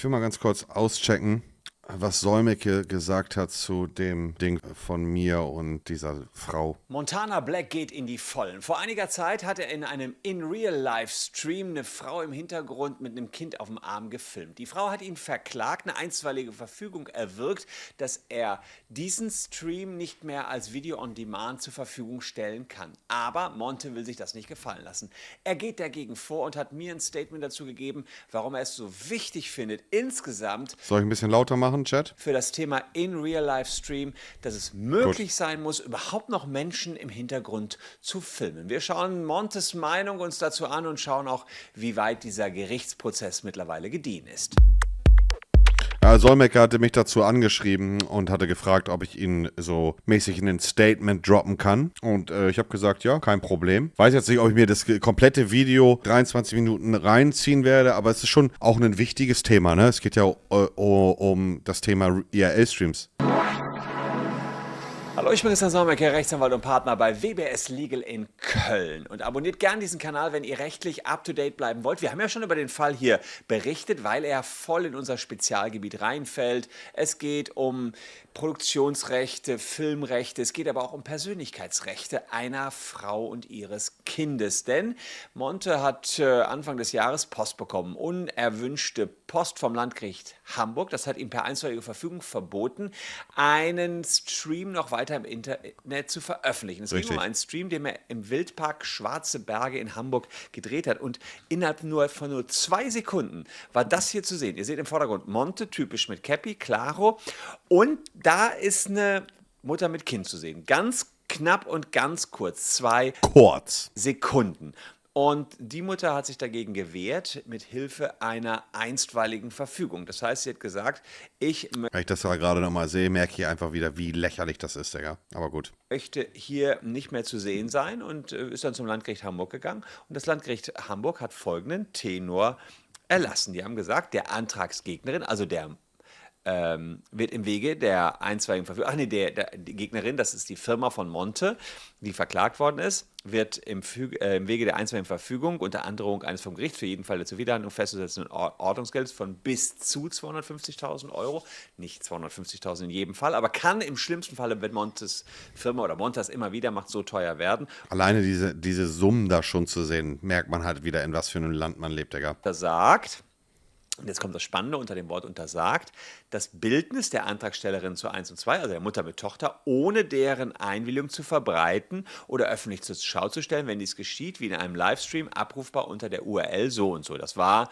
Ich will mal ganz kurz auschecken was Solmecke gesagt hat zu dem Ding von mir und dieser Frau. Montana Black geht in die Vollen. Vor einiger Zeit hat er in einem in real life stream eine Frau im Hintergrund mit einem Kind auf dem Arm gefilmt. Die Frau hat ihn verklagt, eine einstweilige Verfügung erwirkt, dass er diesen Stream nicht mehr als Video on Demand zur Verfügung stellen kann. Aber Monte will sich das nicht gefallen lassen. Er geht dagegen vor und hat mir ein Statement dazu gegeben, warum er es so wichtig findet, insgesamt. Soll ich ein bisschen lauter machen? gesprochen, Chad? Für das Thema In Real Life Stream, dass es möglich Gut. sein muss, überhaupt noch Menschen im Hintergrund zu filmen. Wir schauen Montes Meinung uns dazu an und schauen auch, wie weit dieser Gerichtsprozess mittlerweile gediehen ist. Herr Solmecke hatte mich dazu angeschrieben und hatte gefragt, ob ich ihn so mäßig in ein Statement droppen kann. Und äh, ich habe gesagt, ja, kein Problem. Weiß jetzt nicht, ob ich mir das komplette Video 23 Minuten reinziehen werde, aber es ist schon auch ein wichtiges Thema. Ne? Es geht ja äh, um das Thema IRL-Streams. Hallo, ich bin Christian Solmecke, Rechtsanwalt und Partner bei WBS Legal in Köln. Und abonniert gerne diesen Kanal, wenn ihr rechtlich up-to-date bleiben wollt. Wir haben ja schon über den Fall hier berichtet, weil er voll in unser Spezialgebiet reinfällt. Es geht um Produktionsrechte, Filmrechte, es geht aber auch um Persönlichkeitsrechte einer Frau und ihres Kindes. Denn Monte hat äh, Anfang des Jahres Post bekommen, unerwünschte Post vom Landgericht Hamburg. Das hat ihm per einstweilige Verfügung verboten, einen Stream noch weiter weiter im Internet zu veröffentlichen. Es ging um einen Stream, den er im Wildpark Schwarze Berge in Hamburg gedreht hat. Und innerhalb nur von nur zwei Sekunden war das hier zu sehen. Ihr seht im Vordergrund Monte, typisch mit Cappy, Claro. Und da ist eine Mutter mit Kind zu sehen. Ganz knapp und ganz kurz. Zwei kurz. Sekunden. Und die Mutter hat sich dagegen gewehrt mit Hilfe einer einstweiligen Verfügung. Das heißt, sie hat gesagt, ich möchte. Wenn ich das gerade nochmal sehe, merke ich einfach wieder, wie lächerlich das ist, Digga. Aber gut. Möchte hier nicht mehr zu sehen sein und äh, ist dann zum Landgericht Hamburg gegangen. Und das Landgericht Hamburg hat folgenden Tenor erlassen. Die haben gesagt, der Antragsgegnerin, also der ähm, wird im Wege der einzweigen Verfügung, ach nee, der, der, die Gegnerin, das ist die Firma von Monte, die verklagt worden ist, wird im, Fü äh, im Wege der einstweiligen Verfügung unter Androhung eines vom Gericht für jeden Fall der Zuwiderhandlung festzusetzenden Or Ordnungsgeldes von bis zu 250.000 Euro, nicht 250.000 in jedem Fall, aber kann im schlimmsten Falle, wenn Montes Firma oder Montas immer wieder macht, so teuer werden. Alleine diese, diese Summen da schon zu sehen, merkt man halt wieder, in was für einem Land man lebt, Digga. Versagt und jetzt kommt das Spannende unter dem Wort untersagt. Das Bildnis der Antragstellerin zu 1 und 2, also der Mutter mit Tochter, ohne deren Einwilligung zu verbreiten oder öffentlich zur Schau zu stellen, wenn dies geschieht, wie in einem Livestream, abrufbar unter der URL so und so. Das war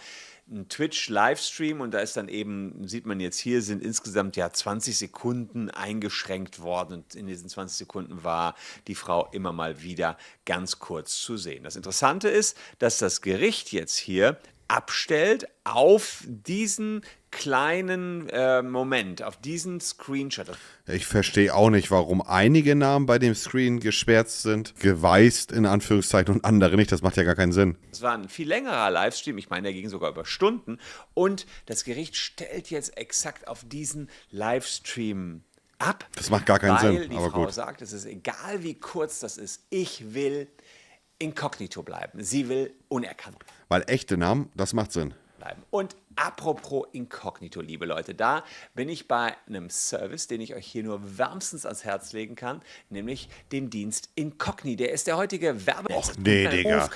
ein Twitch-Livestream und da ist dann eben, sieht man jetzt hier, sind insgesamt ja 20 Sekunden eingeschränkt worden und in diesen 20 Sekunden war die Frau immer mal wieder ganz kurz zu sehen. Das Interessante ist, dass das Gericht jetzt hier abstellt auf diesen kleinen äh, Moment, auf diesen Screenshot. Ich verstehe auch nicht, warum einige Namen bei dem Screen gesperrt sind, geweißt in Anführungszeichen und andere nicht. Das macht ja gar keinen Sinn. Es war ein viel längerer Livestream, ich meine, der ging sogar über Stunden. Und das Gericht stellt jetzt exakt auf diesen Livestream ab. Das macht gar keinen Sinn. Die aber Frau gut. sagt, es ist egal, wie kurz das ist. Ich will inkognito bleiben. Sie will unerkannt. Weil echte Namen, das macht Sinn bleiben. Und apropos Inkognito, liebe Leute, da bin ich bei einem Service, den ich euch hier nur wärmstens ans Herz legen kann, nämlich dem Dienst Incogni. Der ist der heutige Werbe. Och nee, Digga.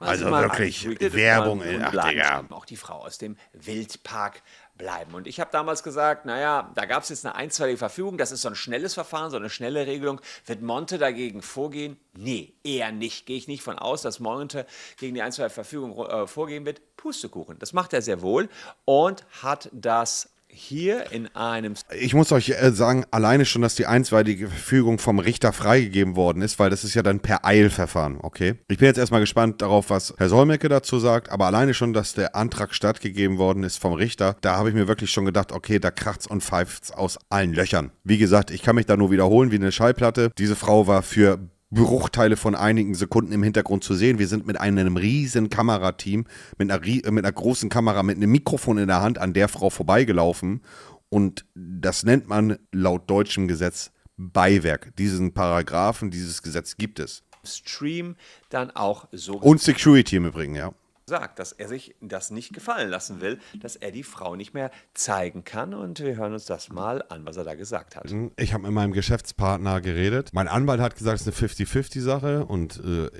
Also wirklich Werbung in Ach, Digga. Auch die Frau aus dem Wildpark bleiben. Und ich habe damals gesagt, naja, da gab es jetzt eine einstweilige Verfügung, das ist so ein schnelles Verfahren, so eine schnelle Regelung. Wird Monte dagegen vorgehen? Nee, eher nicht. Gehe ich nicht von aus, dass Monte gegen die einstweilige Verfügung äh, vorgehen wird. Pustekuchen. Das macht er sehr wohl und hat das hier in einem. Ich muss euch äh, sagen, alleine schon, dass die einstweilige Verfügung vom Richter freigegeben worden ist, weil das ist ja dann per Eilverfahren, okay? Ich bin jetzt erstmal gespannt darauf, was Herr Solmecke dazu sagt, aber alleine schon, dass der Antrag stattgegeben worden ist vom Richter, da habe ich mir wirklich schon gedacht, okay, da kracht's und pfeift's aus allen Löchern. Wie gesagt, ich kann mich da nur wiederholen wie eine Schallplatte. Diese Frau war für Bruchteile von einigen Sekunden im Hintergrund zu sehen. Wir sind mit einem riesen Kamerateam, mit einer, äh, mit einer großen Kamera, mit einem Mikrofon in der Hand an der Frau vorbeigelaufen. Und das nennt man laut deutschem Gesetz Beiwerk. Diesen Paragraphen, dieses Gesetz gibt es. Stream dann auch so. Und Security im Übrigen, ja sagt, dass er sich das nicht gefallen lassen will, dass er die Frau nicht mehr zeigen kann. Und wir hören uns das mal an, was er da gesagt hat. Hm, ich habe mit meinem Geschäftspartner geredet. Mein Anwalt hat gesagt, es ist eine 50-50-Sache und äh,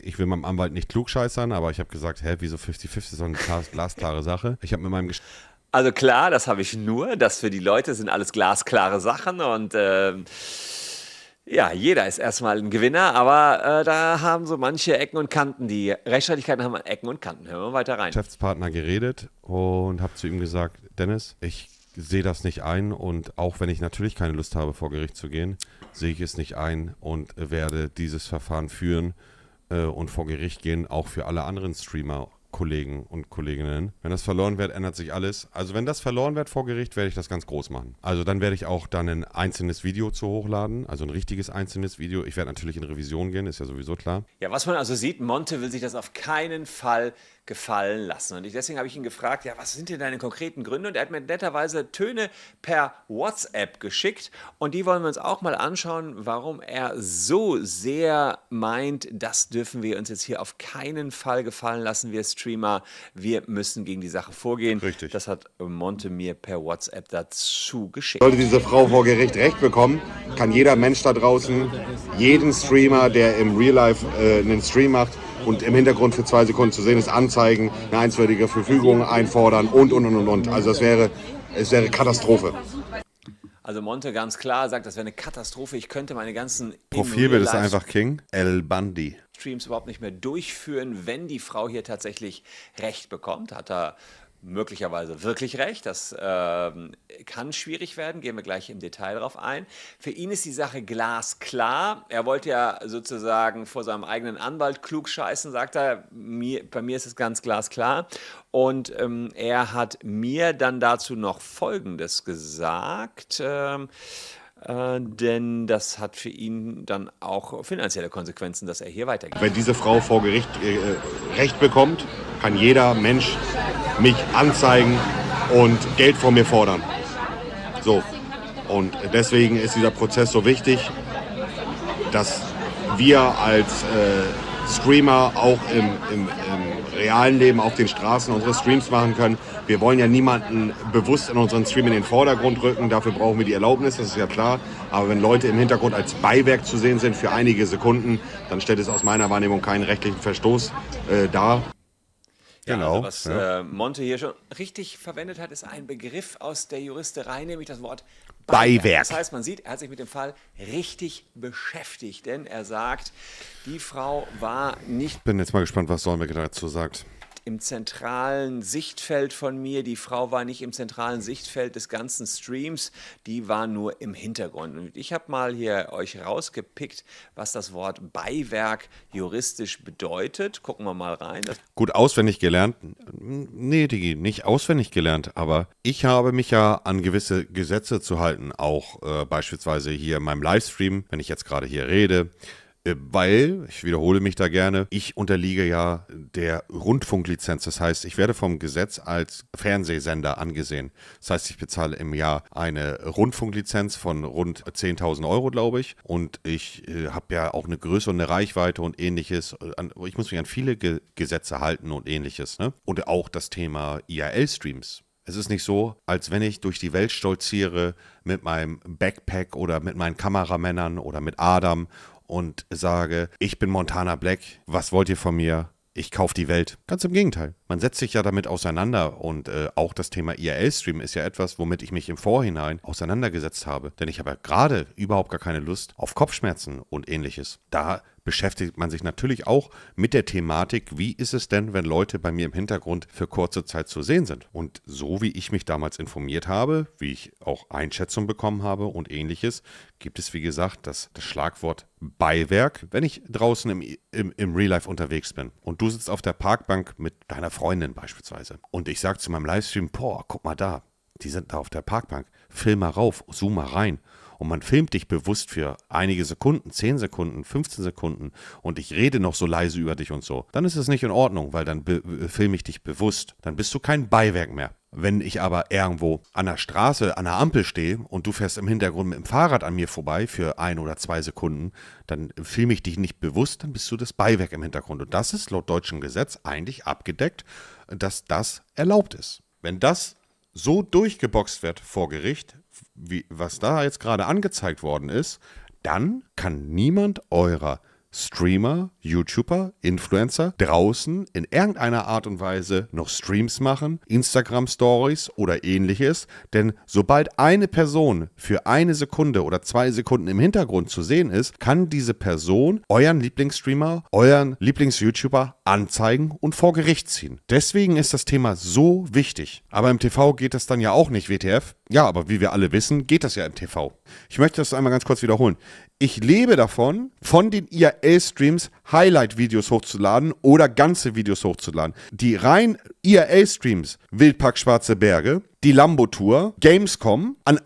ich will meinem Anwalt nicht klugscheißern, aber ich habe gesagt, hä, wieso 50-50 ist doch eine glasklare Sache. Ich habe mit meinem Gesch Also klar, das habe ich nur, dass für die Leute sind alles glasklare Sachen und äh, ja, jeder ist erstmal ein Gewinner, aber äh, da haben so manche Ecken und Kanten. Die Rechtsstaatlichkeiten haben Ecken und Kanten. Hören wir weiter rein. Geschäftspartner geredet und habe zu ihm gesagt, Dennis, ich sehe das nicht ein und auch wenn ich natürlich keine Lust habe, vor Gericht zu gehen, sehe ich es nicht ein und werde dieses Verfahren führen äh, und vor Gericht gehen, auch für alle anderen Streamer Kollegen und Kolleginnen. Wenn das verloren wird, ändert sich alles. Also wenn das verloren wird vor Gericht, werde ich das ganz groß machen. Also dann werde ich auch dann ein einzelnes Video zu hochladen, also ein richtiges einzelnes Video. Ich werde natürlich in Revision gehen, ist ja sowieso klar. Ja, was man also sieht, Monte will sich das auf keinen Fall gefallen lassen. Und ich, deswegen habe ich ihn gefragt, ja, was sind denn deine konkreten Gründe? Und er hat mir netterweise Töne per WhatsApp geschickt. Und die wollen wir uns auch mal anschauen, warum er so sehr meint, das dürfen wir uns jetzt hier auf keinen Fall gefallen lassen, wir Streamer. Wir müssen gegen die Sache vorgehen. Richtig. Das hat Monte mir per WhatsApp dazu geschickt. Sollte diese Frau vor Gericht Recht bekommen, kann jeder Mensch da draußen, jeden Streamer, der im Real Life äh, einen Stream macht, und im Hintergrund für zwei Sekunden zu sehen ist, anzeigen, eine einstweilige Verfügung einfordern und, und, und, und, und. Also das wäre, es wäre Katastrophe. Also Monte ganz klar sagt, das wäre eine Katastrophe. Ich könnte meine ganzen Profilbild ist einfach King. El Bandi. Streams überhaupt nicht mehr durchführen, wenn die Frau hier tatsächlich Recht bekommt. Hat er möglicherweise wirklich recht. Das äh, kann schwierig werden, gehen wir gleich im Detail darauf ein. Für ihn ist die Sache glasklar. Er wollte ja sozusagen vor seinem eigenen Anwalt klug scheißen, sagt er. Mir, bei mir ist es ganz glasklar. Und ähm, er hat mir dann dazu noch Folgendes gesagt. Ähm, äh, denn das hat für ihn dann auch finanzielle Konsequenzen, dass er hier weitergeht. Wenn diese Frau vor Gericht äh, Recht bekommt, kann jeder Mensch mich anzeigen und Geld von mir fordern. So. Und deswegen ist dieser Prozess so wichtig, dass wir als äh, Streamer auch im, im, im realen Leben auf den Straßen unsere Streams machen können wir wollen ja niemanden bewusst in unseren Stream in den Vordergrund rücken. Dafür brauchen wir die Erlaubnis, das ist ja klar. Aber wenn Leute im Hintergrund als Beiwerk zu sehen sind für einige Sekunden, dann stellt es aus meiner Wahrnehmung keinen rechtlichen Verstoß äh, dar. Ja, genau. Also was ja. äh, Monte hier schon richtig verwendet hat, ist ein Begriff aus der Juristerei, nämlich das Wort Beiwerk. Beiwerk. Das heißt, man sieht, er hat sich mit dem Fall richtig beschäftigt, denn er sagt, die Frau war nicht. Ich bin jetzt mal gespannt, was Solmecke dazu sagt im zentralen Sichtfeld von mir. Die Frau war nicht im zentralen Sichtfeld des ganzen Streams, die war nur im Hintergrund. Und ich habe mal hier euch rausgepickt, was das Wort Beiwerk juristisch bedeutet. Gucken wir mal rein. Gut auswendig gelernt. Nee, Digi, nicht auswendig gelernt, aber ich habe mich ja an gewisse Gesetze zu halten, auch äh, beispielsweise hier in meinem Livestream, wenn ich jetzt gerade hier rede. Äh, weil, ich wiederhole mich da gerne, ich unterliege ja der Rundfunklizenz. Das heißt, ich werde vom Gesetz als Fernsehsender angesehen. Das heißt, ich bezahle im Jahr eine Rundfunklizenz von rund 10.000 Euro, glaube ich. Und ich äh, habe ja auch eine Größe und eine Reichweite und ähnliches. An, ich muss mich an viele Ge Gesetze halten und ähnliches. Ne? Und auch das Thema IRL-Streams. Es ist nicht so, als wenn ich durch die Welt stolziere mit meinem Backpack oder mit meinen Kameramännern oder mit Adam und sage, ich bin Montana Black, was wollt ihr von mir? ich kaufe die Welt. Ganz im Gegenteil. Man setzt sich ja damit auseinander und äh, auch das Thema IRL-Stream ist ja etwas, womit ich mich im Vorhinein auseinandergesetzt habe. Denn ich habe ja gerade überhaupt gar keine Lust auf Kopfschmerzen und ähnliches. Da beschäftigt man sich natürlich auch mit der Thematik, wie ist es denn, wenn Leute bei mir im Hintergrund für kurze Zeit zu sehen sind. Und so wie ich mich damals informiert habe, wie ich auch Einschätzung bekommen habe und ähnliches, gibt es, wie gesagt, das, das Schlagwort Beiwerk, wenn ich draußen im, im, im Real Life unterwegs bin und du sitzt auf der Parkbank mit deiner Freundin beispielsweise und ich sage zu meinem Livestream, boah, guck mal da, die sind da auf der Parkbank, film mal rauf, zoom mal rein und man filmt dich bewusst für einige Sekunden, 10 Sekunden, 15 Sekunden und ich rede noch so leise über dich und so, dann ist das nicht in Ordnung, weil dann äh, filme ich dich bewusst. Dann bist du kein Beiwerk mehr. Wenn ich aber irgendwo an der Straße, an der Ampel stehe und du fährst im Hintergrund mit dem Fahrrad an mir vorbei für ein oder zwei Sekunden, dann filme ich dich nicht bewusst, dann bist du das Beiwerk im Hintergrund. Und das ist laut deutschem Gesetz eigentlich abgedeckt, dass das erlaubt ist. Wenn das so durchgeboxt wird vor Gericht, wie, was da jetzt gerade angezeigt worden ist, dann kann niemand eurer Streamer, YouTuber, Influencer draußen in irgendeiner Art und Weise noch Streams machen, Instagram Stories oder ähnliches, denn sobald eine Person für eine Sekunde oder zwei Sekunden im Hintergrund zu sehen ist, kann diese Person euren Lieblingsstreamer, euren Lieblings-YouTuber anzeigen und vor Gericht ziehen. Deswegen ist das Thema so wichtig. Aber im TV geht das dann ja auch nicht, WTF. Ja, aber wie wir alle wissen, geht das ja im TV. Ich möchte das einmal ganz kurz wiederholen ich lebe davon, von den IRL-Streams Highlight-Videos hochzuladen oder ganze Videos hochzuladen. Die rein IRL-Streams, Wildpark Schwarze Berge, die Lambo-Tour, Gamescom, an,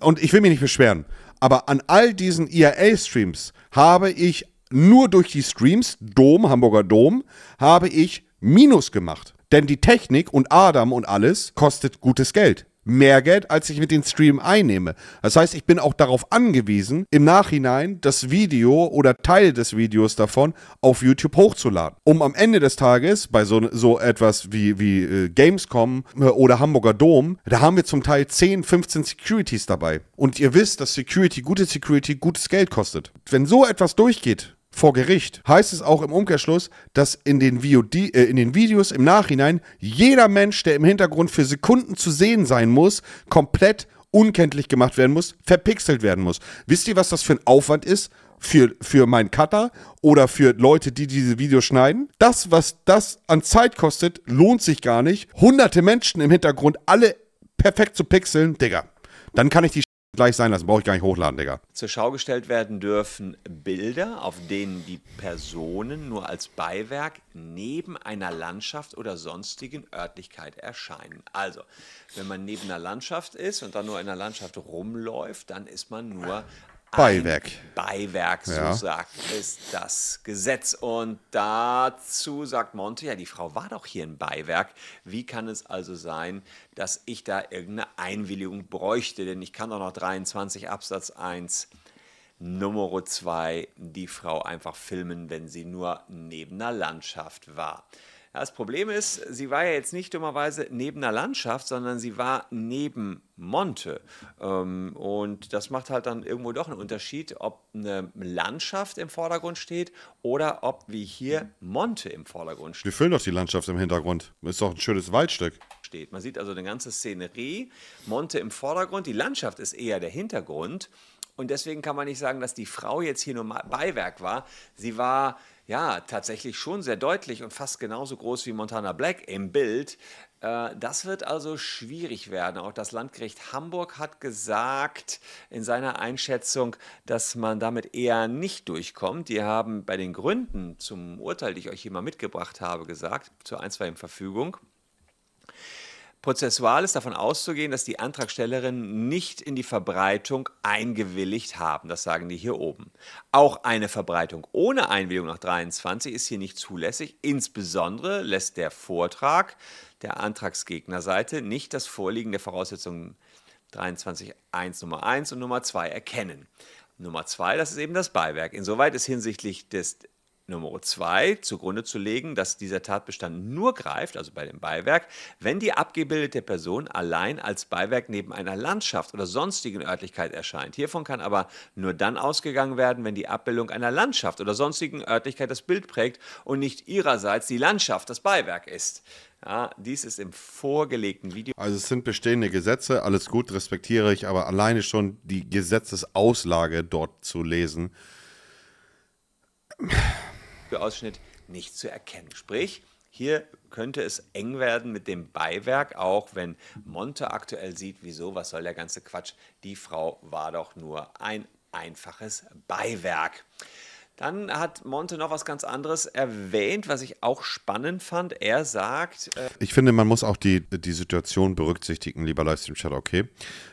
und ich will mich nicht beschweren, aber an all diesen IRL-Streams habe ich nur durch die Streams, Dom, Hamburger Dom, habe ich Minus gemacht. Denn die Technik und Adam und alles kostet gutes Geld mehr Geld, als ich mit den Stream einnehme. Das heißt, ich bin auch darauf angewiesen, im Nachhinein das Video oder Teil des Videos davon auf YouTube hochzuladen, um am Ende des Tages bei so, so etwas wie, wie äh, Gamescom äh, oder Hamburger Dom, da haben wir zum Teil 10, 15 Securities dabei. Und ihr wisst, dass Security, gute Security, gutes Geld kostet. Wenn so etwas durchgeht, vor Gericht, heißt es auch im Umkehrschluss, dass in den, VOD, äh, in den Videos im Nachhinein jeder Mensch, der im Hintergrund für Sekunden zu sehen sein muss, komplett unkenntlich gemacht werden muss, verpixelt werden muss. Wisst ihr, was das für ein Aufwand ist? Für, für meinen Cutter oder für Leute, die diese Videos schneiden. Das, was das an Zeit kostet, lohnt sich gar nicht. Hunderte Menschen im Hintergrund, alle perfekt zu pixeln, Digga. Dann kann ich die gleich sein lassen. Brauche ich gar nicht hochladen, Digga. Zur Schau gestellt werden dürfen Bilder, auf denen die Personen nur als Beiwerk neben einer Landschaft oder sonstigen Örtlichkeit erscheinen. Also, wenn man neben einer Landschaft ist und dann nur in der Landschaft rumläuft, dann ist man nur Beiwerk. Beiwerk, so ja. sagt es das Gesetz. Und dazu sagt Monte, ja, die Frau war doch hier ein Beiwerk. Wie kann es also sein, dass ich da irgendeine Einwilligung bräuchte? Denn ich kann doch noch 23 Absatz 1 Nummer 2 die Frau einfach filmen, wenn sie nur neben einer Landschaft war. Das Problem ist, sie war ja jetzt nicht dummerweise neben einer Landschaft, sondern sie war neben Monte. Ähm, und das macht halt dann irgendwo doch einen Unterschied, ob eine Landschaft im Vordergrund steht oder ob wie hier Monte im Vordergrund steht. Wir füllen doch die Landschaft im Hintergrund. Ist doch ein schönes Waldstück. Steht. Man sieht also eine ganze Szenerie, Monte im Vordergrund, die Landschaft ist eher der Hintergrund. Und deswegen kann man nicht sagen, dass die Frau jetzt hier nur Beiwerk war. Sie war ja, tatsächlich schon sehr deutlich und fast genauso groß wie Montana Black im Bild. Äh, das wird also schwierig werden. Auch das Landgericht Hamburg hat gesagt in seiner Einschätzung, dass man damit eher nicht durchkommt. Die haben bei den Gründen zum Urteil, die ich euch hier mal mitgebracht habe, gesagt, zur einstweiligen Verfügung, Prozessual ist davon auszugehen, dass die Antragstellerinnen nicht in die Verbreitung eingewilligt haben. Das sagen die hier oben. Auch eine Verbreitung ohne Einwilligung nach 23 ist hier nicht zulässig. Insbesondere lässt der Vortrag der Antragsgegnerseite nicht das Vorliegen der Voraussetzungen 23.1 Nummer 1 und Nummer 2 erkennen. Nummer 2, das ist eben das Beiwerk. Insoweit ist hinsichtlich des Nummer zwei zugrunde zu legen, dass dieser Tatbestand nur greift, also bei dem Beiwerk, wenn die abgebildete Person allein als Beiwerk neben einer Landschaft oder sonstigen Örtlichkeit erscheint. Hiervon kann aber nur dann ausgegangen werden, wenn die Abbildung einer Landschaft oder sonstigen Örtlichkeit das Bild prägt und nicht ihrerseits die Landschaft das Beiwerk ist. Ja, dies ist im vorgelegten Video. Also es sind bestehende Gesetze, alles gut, respektiere ich, aber alleine schon die Gesetzesauslage dort zu lesen. Beispielausschnitt nicht zu erkennen. Sprich, hier könnte es eng werden mit dem Beiwerk, auch wenn Monte aktuell sieht, wieso, was soll der ganze Quatsch, die Frau war doch nur ein einfaches Beiwerk. Dann hat Monte noch was ganz anderes erwähnt, was ich auch spannend fand. Er sagt. Äh ich finde, man muss auch die, die Situation berücksichtigen, lieber Livestream-Chat, okay?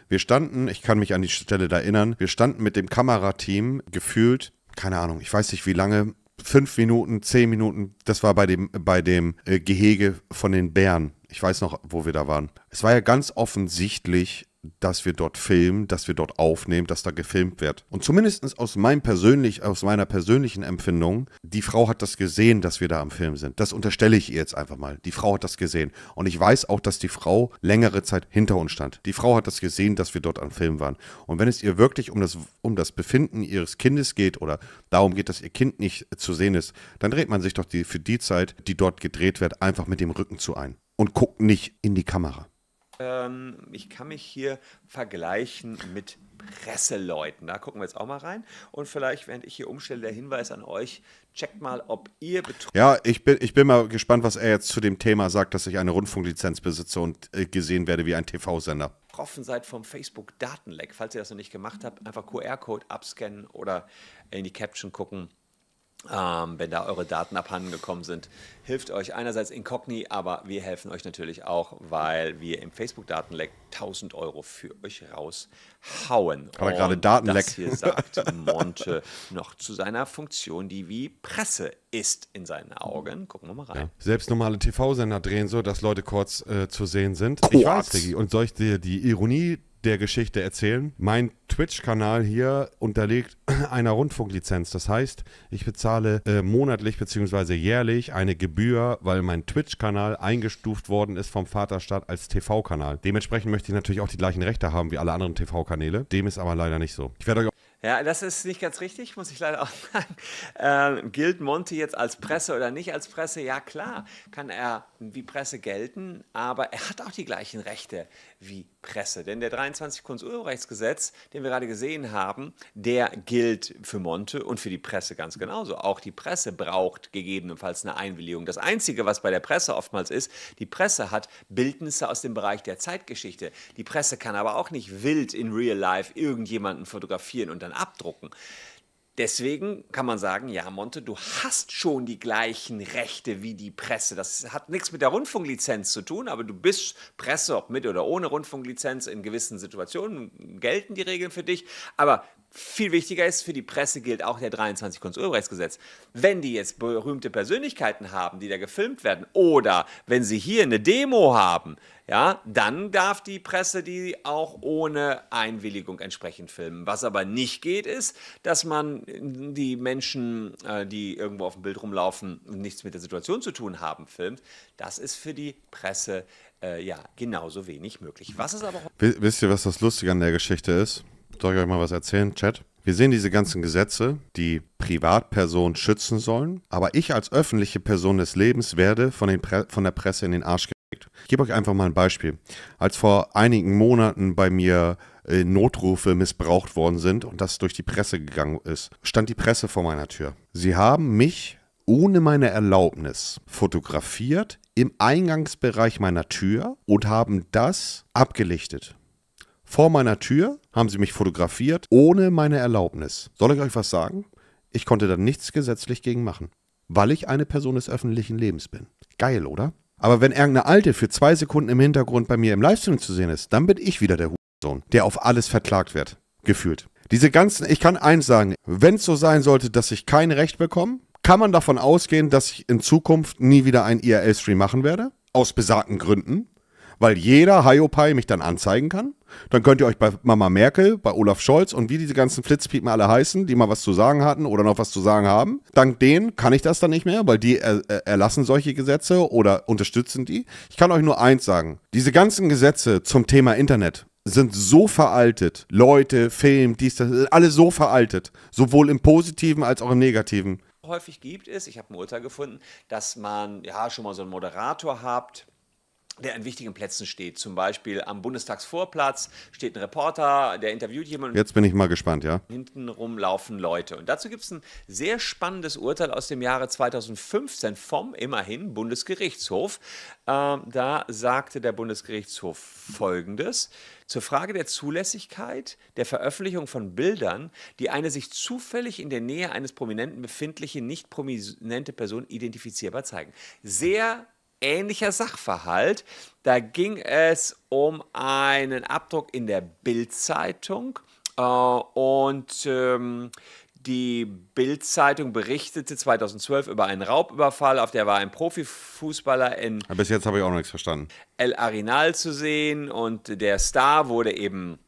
Wir standen, ich kann mich an die Stelle da erinnern, wir standen mit dem Kamerateam gefühlt, keine Ahnung, ich weiß nicht wie lange, fünf Minuten, zehn Minuten, das war bei dem, bei dem äh, Gehege von den Bären. Ich weiß noch, wo wir da waren. Es war ja ganz offensichtlich dass wir dort filmen, dass wir dort aufnehmen, dass da gefilmt wird. Und zumindest aus, meinem persönlich, aus meiner persönlichen Empfindung, die Frau hat das gesehen, dass wir da am Film sind. Das unterstelle ich ihr jetzt einfach mal. Die Frau hat das gesehen. Und ich weiß auch, dass die Frau längere Zeit hinter uns stand. Die Frau hat das gesehen, dass wir dort am Film waren. Und wenn es ihr wirklich um das, um das Befinden ihres Kindes geht oder darum geht, dass ihr Kind nicht zu sehen ist, dann dreht man sich doch die, für die Zeit, die dort gedreht wird, einfach mit dem Rücken zu ein und guckt nicht in die Kamera. Ähm, ich kann mich hier vergleichen mit Presseleuten. Da gucken wir jetzt auch mal rein. Und vielleicht, während ich hier umstelle, der Hinweis an euch, checkt mal, ob ihr Betrug. Ja, ich bin, ich bin mal gespannt, was er jetzt zu dem Thema sagt, dass ich eine Rundfunklizenz besitze und äh, gesehen werde wie ein TV-Sender. Betroffen seid vom Facebook-Datenleck. Falls ihr das noch nicht gemacht habt, einfach QR-Code abscannen oder in die Caption gucken ähm, wenn da eure Daten abhanden gekommen sind, hilft euch einerseits Incogni, aber wir helfen euch natürlich auch, weil wir im Facebook-Datenleck 1000 Euro für euch raushauen. Aber gerade Datenleck. Das hier sagt Monte noch zu seiner Funktion, die wie Presse ist in seinen Augen. Gucken wir mal rein. Ja. Selbst normale TV-Sender drehen so, dass Leute kurz äh, zu sehen sind. Kurz. Ich weiß, Diggi. Und solche die Ironie der Geschichte erzählen. Mein Twitch-Kanal hier unterliegt einer Rundfunklizenz. Das heißt, ich bezahle äh, monatlich bzw. jährlich eine Gebühr, weil mein Twitch-Kanal eingestuft worden ist vom Vaterstaat als TV-Kanal. Dementsprechend möchte ich natürlich auch die gleichen Rechte haben wie alle anderen TV-Kanäle. Dem ist aber leider nicht so. Ich werde euch auch ja, das ist nicht ganz richtig, muss ich leider auch sagen. Ähm, gilt Monti jetzt als Presse oder nicht als Presse? Ja, klar, kann er wie Presse gelten, aber er hat auch die gleichen Rechte wie Presse. Denn der 23 Kunst-Urheberrechtsgesetz, den wir gerade gesehen haben, der gilt für Monte und für die Presse ganz genauso. Auch die Presse braucht gegebenenfalls eine Einwilligung. Das Einzige, was bei der Presse oftmals ist, die Presse hat Bildnisse aus dem Bereich der Zeitgeschichte. Die Presse kann aber auch nicht wild in real life irgendjemanden fotografieren und dann dann abdrucken. Deswegen kann man sagen, ja, Monte, du hast schon die gleichen Rechte wie die Presse. Das hat nichts mit der Rundfunklizenz zu tun, aber du bist Presse, ob mit oder ohne Rundfunklizenz, in gewissen Situationen gelten die Regeln für dich. Aber viel wichtiger ist, für die Presse gilt auch der 23 Kunst-Urheberrechtsgesetz. Wenn die jetzt berühmte Persönlichkeiten haben, die da gefilmt werden, oder wenn sie hier eine Demo haben, ja, dann darf die Presse die auch ohne Einwilligung entsprechend filmen. Was aber nicht geht, ist, dass man äh, die Menschen, äh, die irgendwo auf dem Bild rumlaufen und nichts mit der Situation zu tun haben, filmt. Das ist für die Presse äh, ja genauso wenig möglich. Was ist aber. Wisst ihr, was das Lustige an der Geschichte ist? Soll ich euch mal was erzählen, Chat? Wir sehen diese ganzen Gesetze, die Privatpersonen schützen sollen, aber ich als öffentliche Person des Lebens werde von, von der Presse in den Arsch gekriegt. Ich gebe euch einfach mal ein Beispiel. Als vor einigen Monaten bei mir äh, Notrufe missbraucht worden sind und das durch die Presse gegangen ist, stand die Presse vor meiner Tür. Sie haben mich ohne meine Erlaubnis fotografiert im Eingangsbereich meiner Tür und haben das abgelichtet. Vor meiner Tür haben sie mich fotografiert, ohne meine Erlaubnis. Soll ich euch was sagen? Ich konnte da nichts gesetzlich gegen machen, weil ich eine Person des öffentlichen Lebens bin. Geil, oder? Aber wenn irgendeine Alte für zwei Sekunden im Hintergrund bei mir im Livestream zu sehen ist, dann bin ich wieder der Hurensohn, der auf alles verklagt wird. Gefühlt. Diese ganzen, ich kann eins sagen, wenn es so sein sollte, dass ich kein Recht bekomme, kann man davon ausgehen, dass ich in Zukunft nie wieder einen IRL-Stream machen werde. Aus besagten Gründen weil jeder Hiopai mich dann anzeigen kann. Dann könnt ihr euch bei Mama Merkel, bei Olaf Scholz und wie diese ganzen Flitzpiepen alle heißen, die mal was zu sagen hatten oder noch was zu sagen haben, dank denen kann ich das dann nicht mehr, weil die er erlassen solche Gesetze oder unterstützen die. Ich kann euch nur eins sagen. Diese ganzen Gesetze zum Thema Internet sind so veraltet. Leute, Film, dies, das, alle so veraltet. Sowohl im Positiven als auch im Negativen. Häufig gibt es, ich habe ein Urteil gefunden, dass man ja schon mal so einen Moderator habt, der an wichtigen Plätzen steht. Zum Beispiel am Bundestagsvorplatz steht ein Reporter, der interviewt jemanden. Jetzt bin ich mal gespannt, ja. Hintenrum laufen Leute. Und dazu gibt es ein sehr spannendes Urteil aus dem Jahre 2015 vom immerhin Bundesgerichtshof. Ähm, da sagte der Bundesgerichtshof Folgendes. Zur Frage der Zulässigkeit der Veröffentlichung von Bildern, die eine sich zufällig in der Nähe eines Prominenten befindliche, nicht prominente Person identifizierbar zeigen. Sehr ähnlicher Sachverhalt. Da ging es um einen Abdruck in der Bild-Zeitung äh, und ähm, die Bild-Zeitung berichtete 2012 über einen Raubüberfall, auf der war ein Profifußballer in. Bis jetzt habe ich auch noch nichts verstanden. El Arenal zu sehen und der Star wurde eben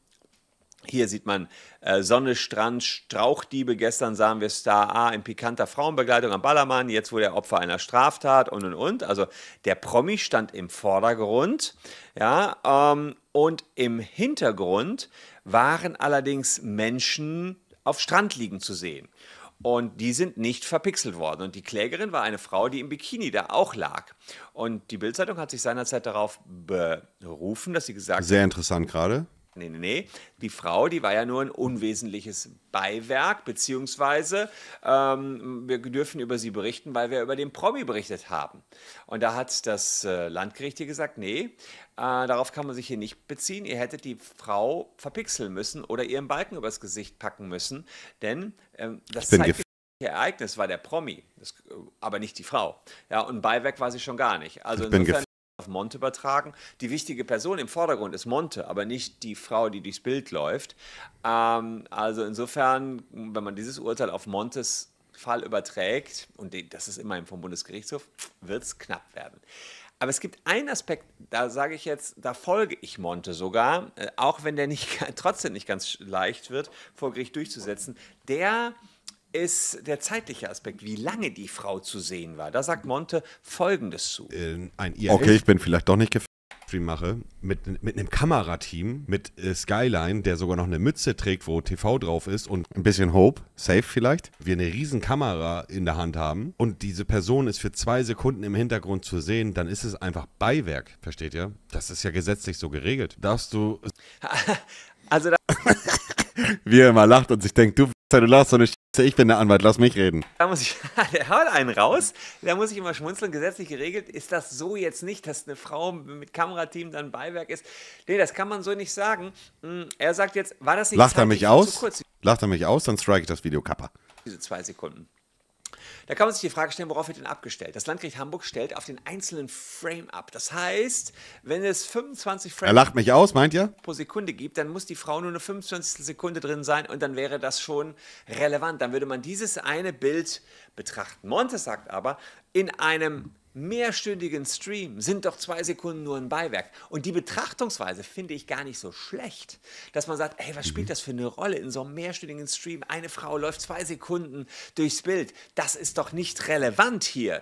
hier sieht man äh, Sonne, Strand, Strauchdiebe. Gestern sahen wir Star A in pikanter Frauenbegleitung am Ballermann. Jetzt wurde er Opfer einer Straftat und und und. Also der Promi stand im Vordergrund. Ja, ähm, und im Hintergrund waren allerdings Menschen auf Strand liegen zu sehen. Und die sind nicht verpixelt worden. Und die Klägerin war eine Frau, die im Bikini da auch lag. Und die Bildzeitung hat sich seinerzeit darauf berufen, dass sie gesagt hat. Sehr interessant gerade Nee, nee, nee. Die Frau, die war ja nur ein unwesentliches Beiwerk, beziehungsweise ähm, wir dürfen über sie berichten, weil wir über den Promi berichtet haben. Und da hat das äh, Landgericht hier gesagt, nee, äh, darauf kann man sich hier nicht beziehen. Ihr hättet die Frau verpixeln müssen oder ihren Balken übers Gesicht packen müssen, denn ähm, das zeigt Ereignis war der Promi, das, äh, aber nicht die Frau. Ja, und Beiwerk war sie schon gar nicht. Also ich bin insofern auf Monte übertragen. Die wichtige Person im Vordergrund ist Monte, aber nicht die Frau, die durchs Bild läuft. Ähm, also insofern, wenn man dieses Urteil auf Montes Fall überträgt, und das ist immerhin vom Bundesgerichtshof, wird es knapp werden. Aber es gibt einen Aspekt, da sage ich jetzt, da folge ich Monte sogar, äh, auch wenn der nicht, trotzdem nicht ganz leicht wird, vor Gericht durchzusetzen. Der ist der zeitliche Aspekt, wie lange die Frau zu sehen war. Da sagt Monte Folgendes zu. Äh, ein okay, ich bin vielleicht doch nicht gefährdet. mache, mit, mit einem Kamerateam, mit äh, Skyline, der sogar noch eine Mütze trägt, wo TV drauf ist und ein bisschen Hope, safe vielleicht, wir eine riesen Kamera in der Hand haben und diese Person ist für zwei Sekunden im Hintergrund zu sehen, dann ist es einfach Beiwerk, versteht ihr? Das ist ja gesetzlich so geregelt. Darfst du... Also da... Wie er immer lacht und sich denkt, du, du lachst so eine Scheiße, ich bin der Anwalt, lass mich reden. Da muss ich, der haut einen raus, da muss ich immer schmunzeln. Gesetzlich geregelt ist das so jetzt nicht, dass eine Frau mit Kamerateam dann Beiwerk ist. Nee, das kann man so nicht sagen. Hm, er sagt jetzt, war das nicht Lacht er mich aus? Lacht er mich aus, dann strike ich das Video kappa. Diese zwei Sekunden. Da kann man sich die Frage stellen, worauf wird denn abgestellt? Das Landgericht Hamburg stellt auf den einzelnen Frame ab. Das heißt, wenn es 25 Frames aus, pro Sekunde gibt, dann muss die Frau nur eine 25. Sekunde drin sein und dann wäre das schon relevant. Dann würde man dieses eine Bild betrachten. Montes sagt aber, in einem mehrstündigen Stream sind doch zwei Sekunden nur ein Beiwerk. Und die Betrachtungsweise finde ich gar nicht so schlecht, dass man sagt, hey, was spielt mhm. das für eine Rolle in so einem mehrstündigen Stream? Eine Frau läuft zwei Sekunden durchs Bild. Das ist doch nicht relevant hier.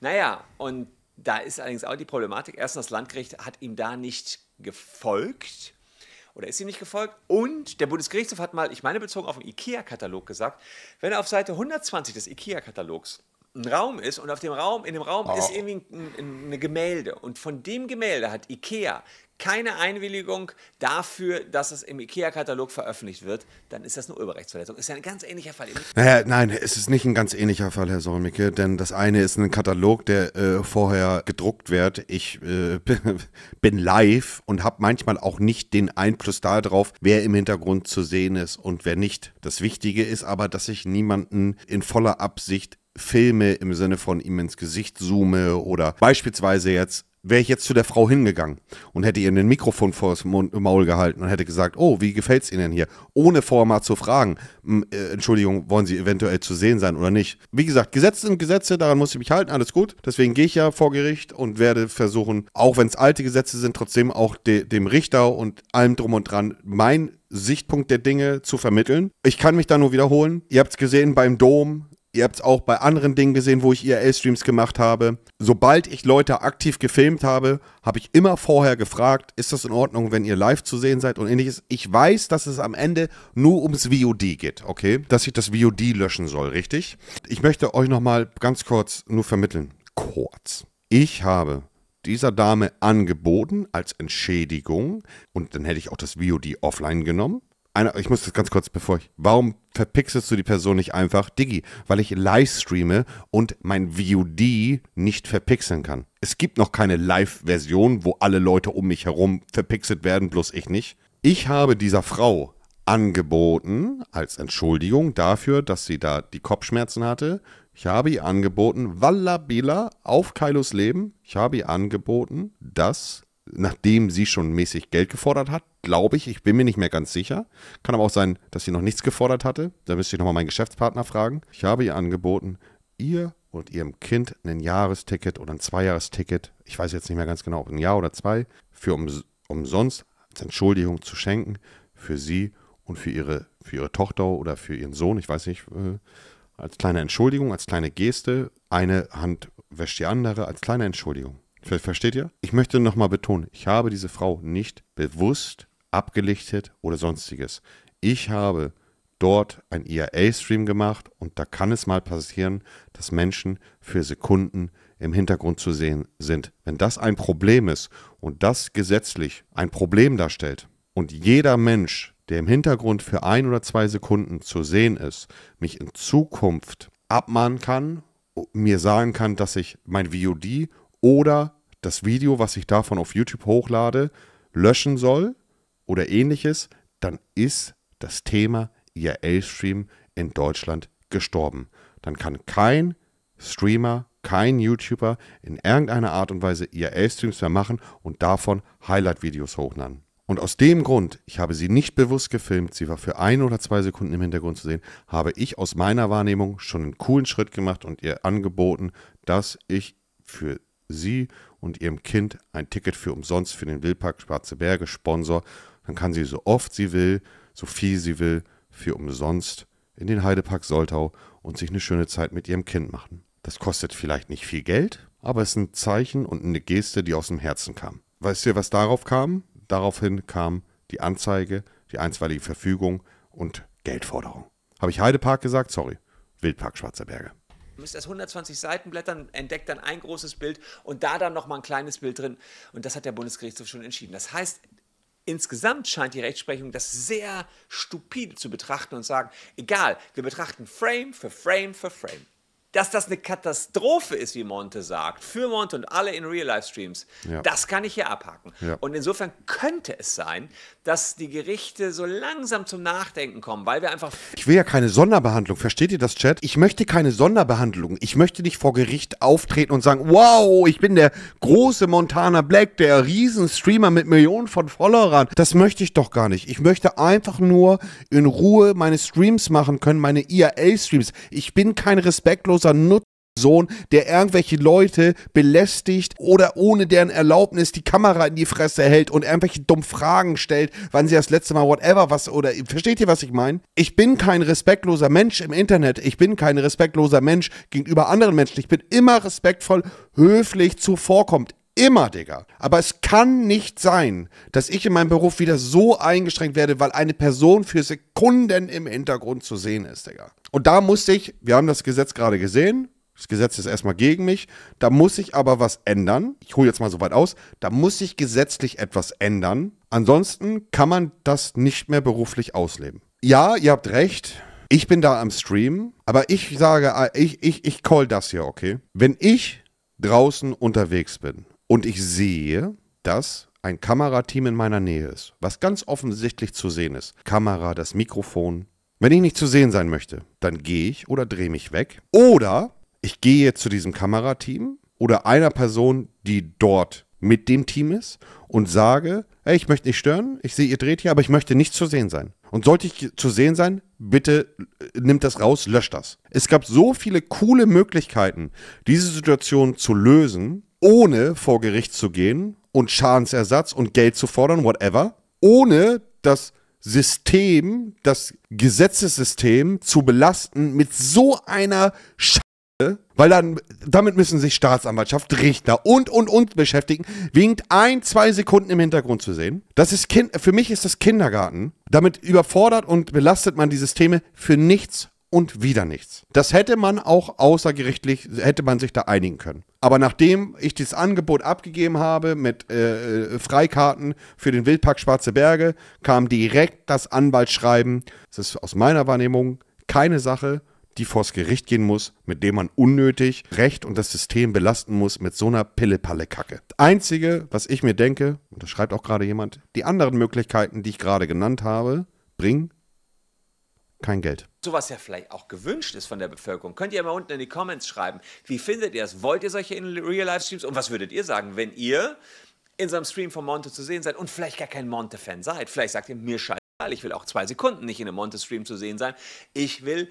Naja, und da ist allerdings auch die Problematik. Erstens, das Landgericht hat ihm da nicht gefolgt oder ist ihm nicht gefolgt. Und der Bundesgerichtshof hat mal, ich meine bezogen auf den IKEA-Katalog gesagt, wenn er auf Seite 120 des IKEA-Katalogs ein Raum ist und auf dem Raum, in dem Raum oh. ist irgendwie ein, ein, eine Gemälde. Und von dem Gemälde hat Ikea keine Einwilligung dafür, dass es im IKEA-Katalog veröffentlicht wird, dann ist das eine Urheberrechtsverletzung. Ist ja ein ganz ähnlicher Fall. Naja, nein, es ist nicht ein ganz ähnlicher Fall, Herr Solmicke, denn das eine ist ein Katalog, der äh, vorher gedruckt wird. Ich äh, bin live und habe manchmal auch nicht den Einfluss darauf, wer im Hintergrund zu sehen ist und wer nicht. Das Wichtige ist aber, dass ich niemanden in voller Absicht Filme im Sinne von ihm ins Gesicht zoome oder beispielsweise jetzt wäre ich jetzt zu der Frau hingegangen und hätte ihr ein Mikrofon vor das Maul gehalten und hätte gesagt, oh, wie gefällt es Ihnen denn hier? Ohne vorher mal zu fragen, äh, Entschuldigung, wollen Sie eventuell zu sehen sein oder nicht? Wie gesagt, Gesetze sind Gesetze, daran muss ich mich halten, alles gut. Deswegen gehe ich ja vor Gericht und werde versuchen, auch wenn es alte Gesetze sind, trotzdem auch de dem Richter und allem drum und dran mein Sichtpunkt der Dinge zu vermitteln. Ich kann mich da nur wiederholen. Ihr habt es gesehen beim Dom, Ihr habt es auch bei anderen Dingen gesehen, wo ich IRL-Streams e gemacht habe. Sobald ich Leute aktiv gefilmt habe, habe ich immer vorher gefragt, ist das in Ordnung, wenn ihr live zu sehen seid und ähnliches. Ich weiß, dass es am Ende nur ums VOD geht, okay? Dass ich das VOD löschen soll, richtig? Ich möchte euch nochmal ganz kurz nur vermitteln. Kurz. Ich habe dieser Dame angeboten als Entschädigung und dann hätte ich auch das VOD offline genommen. Einer, ich muss das ganz kurz, bevor ich. Warum verpixelst du die Person nicht einfach? Diggi, weil ich Livestreame und mein VOD nicht verpixeln kann. Es gibt noch keine Live-Version, wo alle Leute um mich herum verpixelt werden, bloß ich nicht. Ich habe dieser Frau angeboten, als Entschuldigung dafür, dass sie da die Kopfschmerzen hatte, ich habe ihr angeboten, Wallabila auf Kailos Leben, ich habe ihr angeboten, dass nachdem sie schon mäßig Geld gefordert hat, glaube ich. Ich bin mir nicht mehr ganz sicher. Kann aber auch sein, dass sie noch nichts gefordert hatte. Da müsste ich nochmal meinen Geschäftspartner fragen. Ich habe ihr angeboten, ihr und ihrem Kind ein Jahresticket oder ein Zweijahresticket, ich weiß jetzt nicht mehr ganz genau, ob ein Jahr oder zwei, für ums, umsonst als Entschuldigung zu schenken für sie und für ihre, für ihre Tochter oder für ihren Sohn, ich weiß nicht, äh, als kleine Entschuldigung, als kleine Geste. Eine Hand wäscht die andere, als kleine Entschuldigung. Versteht ihr? Ich möchte nochmal betonen, ich habe diese Frau nicht bewusst abgelichtet oder sonstiges. Ich habe dort ein iaa stream gemacht und da kann es mal passieren, dass Menschen für Sekunden im Hintergrund zu sehen sind. Wenn das ein Problem ist und das gesetzlich ein Problem darstellt und jeder Mensch, der im Hintergrund für ein oder zwei Sekunden zu sehen ist, mich in Zukunft abmahnen kann, mir sagen kann, dass ich mein VOD oder das Video, was ich davon auf YouTube hochlade, löschen soll oder ähnliches, dann ist das Thema IRL-Stream in Deutschland gestorben. Dann kann kein Streamer, kein YouTuber in irgendeiner Art und Weise IRL-Streams mehr machen und davon Highlight-Videos hochladen. Und aus dem Grund, ich habe sie nicht bewusst gefilmt, sie war für ein oder zwei Sekunden im Hintergrund zu sehen, habe ich aus meiner Wahrnehmung schon einen coolen Schritt gemacht und ihr angeboten, dass ich für sie und ihrem Kind ein Ticket für umsonst für den Wildpark Schwarze Berge Sponsor. Dann kann sie so oft sie will, so viel sie will, für umsonst in den Heidepark Soltau und sich eine schöne Zeit mit ihrem Kind machen. Das kostet vielleicht nicht viel Geld, aber es ist ein Zeichen und eine Geste, die aus dem Herzen kam. Weißt du, was darauf kam? Daraufhin kam die Anzeige, die einstweilige Verfügung und Geldforderung. Habe ich Heidepark gesagt? Sorry. Wildpark Schwarze Berge müsst erst 120 Seiten blättern, entdeckt dann ein großes Bild und da dann nochmal ein kleines Bild drin. Und das hat der Bundesgerichtshof schon entschieden. Das heißt, insgesamt scheint die Rechtsprechung das sehr stupide zu betrachten und sagen, egal, wir betrachten Frame für Frame für Frame. Dass das eine Katastrophe ist, wie Monte sagt, für Monte und alle in Real-Life-Streams, ja. das kann ich hier abhaken. Ja. Und insofern könnte es sein, dass die Gerichte so langsam zum Nachdenken kommen, weil wir einfach. Ich will ja keine Sonderbehandlung, versteht ihr das, Chat? Ich möchte keine Sonderbehandlung. Ich möchte nicht vor Gericht auftreten und sagen, wow, ich bin der große Montana Black, der Riesenstreamer mit Millionen von Followern. Das möchte ich doch gar nicht. Ich möchte einfach nur in Ruhe meine Streams machen können, meine IRL-Streams. Ich bin kein respektloser Nutzer. Sohn, der irgendwelche Leute belästigt oder ohne deren Erlaubnis die Kamera in die Fresse hält und irgendwelche dummen Fragen stellt, wann sie das letzte Mal whatever was oder versteht ihr, was ich meine? Ich bin kein respektloser Mensch im Internet. Ich bin kein respektloser Mensch gegenüber anderen Menschen. Ich bin immer respektvoll, höflich zuvorkommt. Immer, Digga. Aber es kann nicht sein, dass ich in meinem Beruf wieder so eingeschränkt werde, weil eine Person für Sekunden im Hintergrund zu sehen ist, Digga. Und da musste ich, wir haben das Gesetz gerade gesehen, das Gesetz ist erstmal gegen mich. Da muss ich aber was ändern. Ich hole jetzt mal so weit aus. Da muss ich gesetzlich etwas ändern. Ansonsten kann man das nicht mehr beruflich ausleben. Ja, ihr habt recht. Ich bin da am Stream. Aber ich sage, äh, ich, ich, ich call das hier, okay? Wenn ich draußen unterwegs bin und ich sehe, dass ein Kamerateam in meiner Nähe ist, was ganz offensichtlich zu sehen ist. Kamera, das Mikrofon. Wenn ich nicht zu sehen sein möchte, dann gehe ich oder drehe mich weg. Oder ich gehe zu diesem Kamerateam oder einer Person, die dort mit dem Team ist und sage, hey, ich möchte nicht stören, ich sehe, ihr dreht hier, aber ich möchte nicht zu sehen sein. Und sollte ich zu sehen sein, bitte äh, nimmt das raus, löscht das. Es gab so viele coole Möglichkeiten, diese Situation zu lösen, ohne vor Gericht zu gehen und Schadensersatz und Geld zu fordern, whatever, ohne das System, das Gesetzessystem zu belasten mit so einer Sch weil dann damit müssen sich Staatsanwaltschaft, Richter und und und beschäftigen, winkt ein, zwei Sekunden im Hintergrund zu sehen. Das ist kind, für mich ist das Kindergarten. Damit überfordert und belastet man die Systeme für nichts und wieder nichts. Das hätte man auch außergerichtlich, hätte man sich da einigen können. Aber nachdem ich dieses Angebot abgegeben habe mit äh, äh Freikarten für den Wildpark Schwarze Berge, kam direkt das Anwaltsschreiben. Das ist aus meiner Wahrnehmung keine Sache die vors Gericht gehen muss, mit dem man unnötig Recht und das System belasten muss mit so einer Pille-Palle-Kacke. Einzige, was ich mir denke, und das schreibt auch gerade jemand, die anderen Möglichkeiten, die ich gerade genannt habe, bringen kein Geld. So was ja vielleicht auch gewünscht ist von der Bevölkerung. Könnt ihr mal unten in die Comments schreiben. Wie findet ihr das? Wollt ihr solche Real-Life-Streams? Und was würdet ihr sagen, wenn ihr in so einem Stream von Monte zu sehen seid und vielleicht gar kein Monte-Fan seid? Vielleicht sagt ihr, mir scheiße. Ich will auch zwei Sekunden nicht in einem Monte-Stream zu sehen sein. Ich will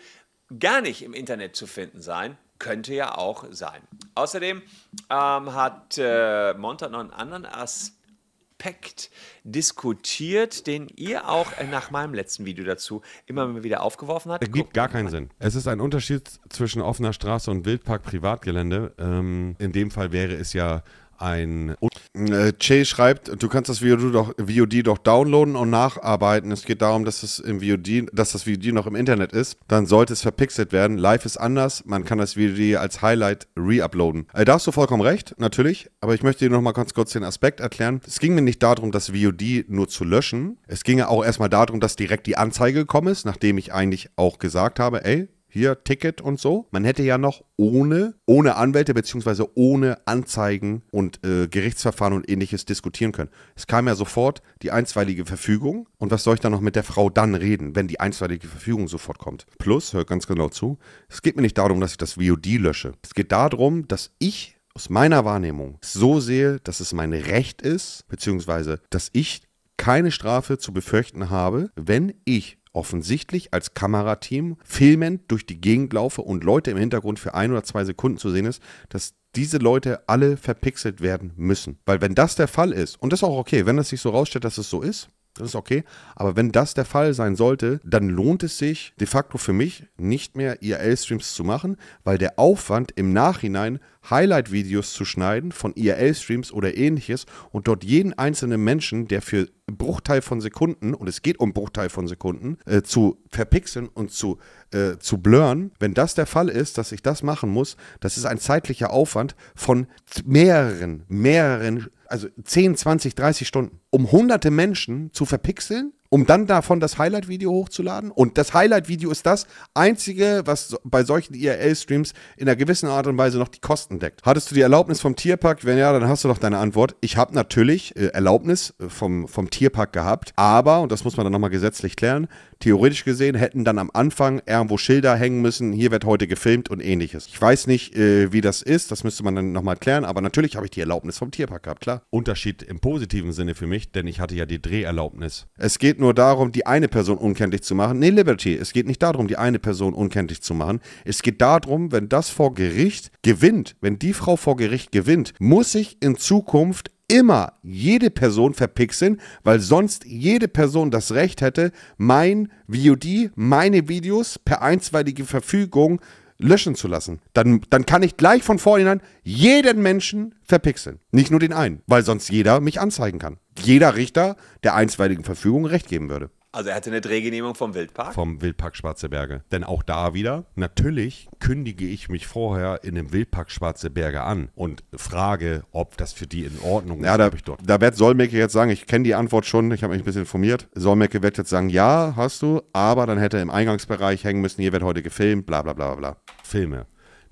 gar nicht im Internet zu finden sein. Könnte ja auch sein. Außerdem ähm, hat äh, Montag noch einen anderen Aspekt diskutiert, den ihr auch äh, nach meinem letzten Video dazu immer wieder aufgeworfen habt. Es gibt gar keinen Sinn. Es ist ein Unterschied zwischen offener Straße und Wildpark Privatgelände. Ähm, in dem Fall wäre es ja ein. Äh, Che schreibt, du kannst das VOD doch, VOD doch downloaden und nacharbeiten. Es geht darum, dass es im VOD, dass das VOD noch im Internet ist. Dann sollte es verpixelt werden. Live ist anders. Man kann das VOD als Highlight reuploaden. Äh, da hast du vollkommen recht, natürlich. Aber ich möchte dir nochmal ganz kurz den Aspekt erklären. Es ging mir nicht darum, das VOD nur zu löschen. Es ging ja auch erstmal darum, dass direkt die Anzeige gekommen ist, nachdem ich eigentlich auch gesagt habe, ey, hier Ticket und so. Man hätte ja noch ohne, ohne Anwälte beziehungsweise ohne Anzeigen und äh, Gerichtsverfahren und ähnliches diskutieren können. Es kam ja sofort die einstweilige Verfügung. Und was soll ich dann noch mit der Frau dann reden, wenn die einstweilige Verfügung sofort kommt? Plus, hört ganz genau zu, es geht mir nicht darum, dass ich das VOD lösche. Es geht darum, dass ich aus meiner Wahrnehmung so sehe, dass es mein Recht ist, beziehungsweise dass ich keine Strafe zu befürchten habe, wenn ich offensichtlich als Kamerateam filmend durch die Gegend laufe und Leute im Hintergrund für ein oder zwei Sekunden zu sehen ist, dass diese Leute alle verpixelt werden müssen. Weil wenn das der Fall ist, und das ist auch okay, wenn es sich so rausstellt, dass es so ist, das ist okay. Aber wenn das der Fall sein sollte, dann lohnt es sich de facto für mich nicht mehr IRL-Streams zu machen, weil der Aufwand im Nachhinein Highlight-Videos zu schneiden von IRL-Streams oder ähnliches und dort jeden einzelnen Menschen, der für Bruchteil von Sekunden, und es geht um Bruchteil von Sekunden, äh, zu verpixeln und zu, äh, zu blurren, wenn das der Fall ist, dass ich das machen muss, das ist ein zeitlicher Aufwand von mehreren, mehreren also 10, 20, 30 Stunden, um hunderte Menschen zu verpixeln, um dann davon das Highlight-Video hochzuladen. Und das Highlight-Video ist das einzige, was bei solchen IRL-Streams in einer gewissen Art und Weise noch die Kosten deckt. Hattest du die Erlaubnis vom Tierpark? Wenn ja, dann hast du doch deine Antwort. Ich habe natürlich äh, Erlaubnis äh, vom, vom Tierpark gehabt, aber, und das muss man dann nochmal gesetzlich klären, theoretisch gesehen hätten dann am Anfang irgendwo Schilder hängen müssen, hier wird heute gefilmt und ähnliches. Ich weiß nicht, äh, wie das ist, das müsste man dann nochmal klären, aber natürlich habe ich die Erlaubnis vom Tierpark gehabt, klar. Unterschied im positiven Sinne für mich, denn ich hatte ja die Dreherlaubnis. Es geht nur darum, die eine Person unkenntlich zu machen. Nee, Liberty, es geht nicht darum, die eine Person unkenntlich zu machen. Es geht darum, wenn das vor Gericht gewinnt, wenn die Frau vor Gericht gewinnt, muss ich in Zukunft immer jede Person verpixeln, weil sonst jede Person das Recht hätte, mein VOD, meine Videos per einstweilige Verfügung löschen zu lassen. Dann, dann kann ich gleich von vornherein jeden Menschen verpixeln. Nicht nur den einen, weil sonst jeder mich anzeigen kann. Jeder Richter der einstweiligen Verfügung Recht geben würde. Also er hatte eine Drehgenehmigung vom Wildpark? Vom Wildpark Schwarze Berge. Denn auch da wieder, natürlich kündige ich mich vorher in dem Wildpark Schwarze Berge an und frage, ob das für die in Ordnung ja, ist. Da, ich dort da wird Solmecke jetzt sagen, ich kenne die Antwort schon, ich habe mich ein bisschen informiert. Solmecke wird jetzt sagen, ja, hast du, aber dann hätte er im Eingangsbereich hängen müssen, hier wird heute gefilmt, bla bla bla bla. Filme.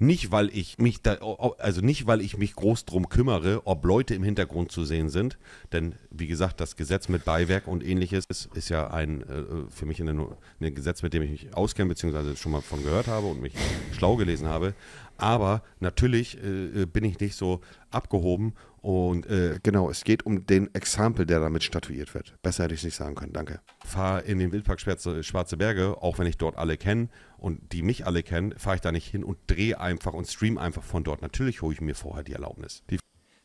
Nicht, weil ich mich da, also nicht, weil ich mich groß drum kümmere, ob Leute im Hintergrund zu sehen sind. Denn, wie gesagt, das Gesetz mit Beiwerk und ähnliches ist, ist ja ein, äh, für mich ein Gesetz, mit dem ich mich auskenne, beziehungsweise schon mal von gehört habe und mich schlau gelesen habe. Aber natürlich äh, äh bin ich nicht so abgehoben und äh, genau, es geht um den Exempel, der damit statuiert wird. Besser hätte ich es nicht sagen können, danke. Fahre in den Wildpark Schwarze, äh, Schwarze Berge, auch wenn ich dort alle kenne und die mich alle kennen, fahre ich da nicht hin und drehe einfach und stream einfach von dort. Natürlich hole ich mir vorher die Erlaubnis. Die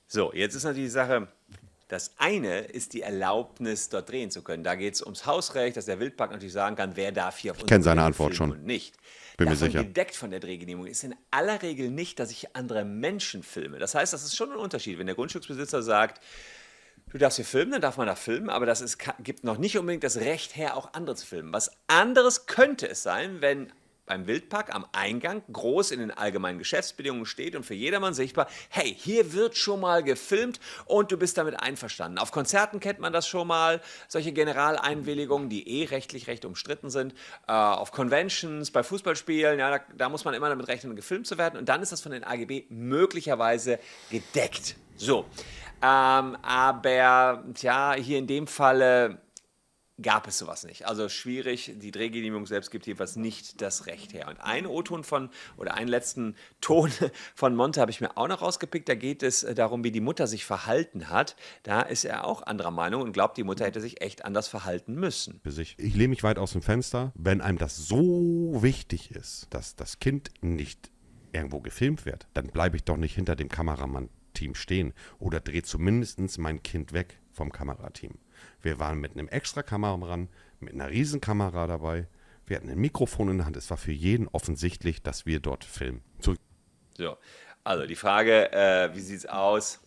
so, jetzt ist natürlich die Sache, das eine ist die Erlaubnis, dort drehen zu können. Da geht es ums Hausrecht, dass der Wildpark natürlich sagen kann, wer darf hier auf Ich kenne seine Antwort Film schon. Und nicht bin davon mir sicher. gedeckt von der Drehgenehmigung ist in aller Regel nicht, dass ich andere Menschen filme. Das heißt, das ist schon ein Unterschied. Wenn der Grundstücksbesitzer sagt, du darfst hier filmen, dann darf man da filmen, aber das ist, gibt noch nicht unbedingt das Recht her, auch andere zu filmen. Was anderes könnte es sein, wenn beim Wildpark am Eingang groß in den allgemeinen Geschäftsbedingungen steht und für jedermann sichtbar, hey, hier wird schon mal gefilmt und du bist damit einverstanden. Auf Konzerten kennt man das schon mal, solche Generaleinwilligungen, die eh rechtlich recht umstritten sind. Äh, auf Conventions, bei Fußballspielen, ja, da, da muss man immer damit rechnen, gefilmt zu werden und dann ist das von den AGB möglicherweise gedeckt. So, ähm, aber tja, hier in dem Falle gab es sowas nicht. Also schwierig, die Drehgenehmigung selbst gibt jedenfalls nicht das Recht her. Und einen O-Ton von, oder einen letzten Ton von Monte habe ich mir auch noch rausgepickt. Da geht es äh, darum, wie die Mutter sich verhalten hat. Da ist er auch anderer Meinung und glaubt, die Mutter hätte sich echt anders verhalten müssen. Ich lehne mich weit aus dem Fenster. Wenn einem das so wichtig ist, dass das Kind nicht irgendwo gefilmt wird, dann bleibe ich doch nicht hinter dem Kameramann-Team stehen oder drehe zumindest mein Kind weg vom Kamerateam. Wir waren mit einem extra Kameramann, mit einer Riesenkamera dabei. Wir hatten ein Mikrofon in der Hand. Es war für jeden offensichtlich, dass wir dort filmen. Zurück. so. Also die Frage, äh, wie es aus?